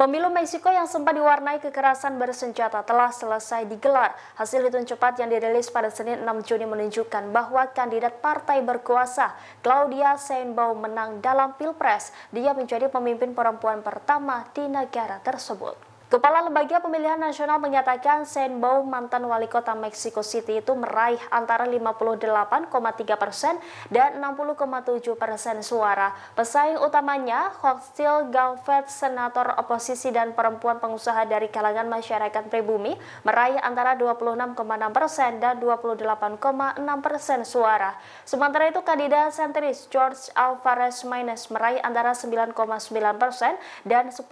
Pemilu Meksiko yang sempat diwarnai kekerasan bersenjata telah selesai digelar. Hasil hitung cepat yang dirilis pada Senin 6 Juni menunjukkan bahwa kandidat partai berkuasa Claudia Sheinbaum menang dalam Pilpres. Dia menjadi pemimpin perempuan pertama di negara tersebut. Kepala Lembaga Pemilihan Nasional menyatakan Senbow, mantan wali kota Mexico City itu meraih antara 58,3 persen dan 60,7 persen suara. Pesaing utamanya, Hoxil Galvet, senator oposisi dan perempuan pengusaha dari kalangan masyarakat pribumi, meraih antara 26,6 persen dan 28,6 persen suara. Sementara itu, kandidat sentris George Alvarez Maynes meraih antara 9,9 persen dan 10,8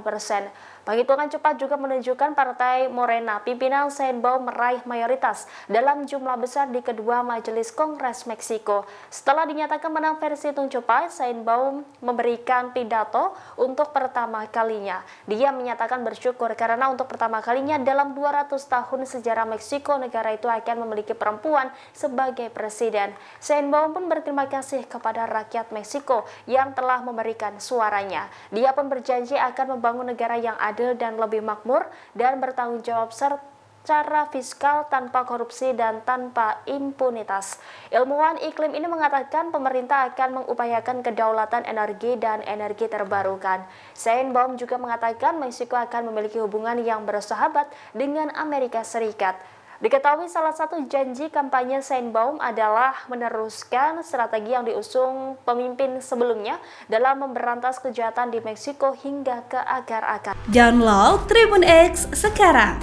persen. Penghitungan cepat juga menunjukkan Partai Morena pimpinan Senbo meraih mayoritas dalam jumlah besar di kedua Majelis Kongres Meksiko. Setelah dinyatakan menang versi hitung cepat, Senbo memberikan pidato untuk pertama kalinya. Dia menyatakan bersyukur karena untuk pertama kalinya dalam 200 tahun sejarah Meksiko negara itu akan memiliki perempuan sebagai presiden. Senbo pun berterima kasih kepada rakyat Meksiko yang telah memberikan suaranya. Dia pun berjanji akan membangun negara yang adil dan lebih makmur dan bertanggung jawab serta secara fiskal tanpa korupsi dan tanpa impunitas. Ilmuwan iklim ini mengatakan pemerintah akan mengupayakan kedaulatan energi dan energi terbarukan. Seinbaum juga mengatakan Meksiko akan memiliki hubungan yang bersahabat dengan Amerika Serikat. Diketahui salah satu janji kampanye Seinbaum adalah meneruskan strategi yang diusung pemimpin sebelumnya dalam memberantas kejahatan di Meksiko hingga ke akar-akar. Download Tribun X sekarang,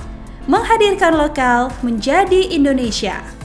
menghadirkan lokal menjadi Indonesia.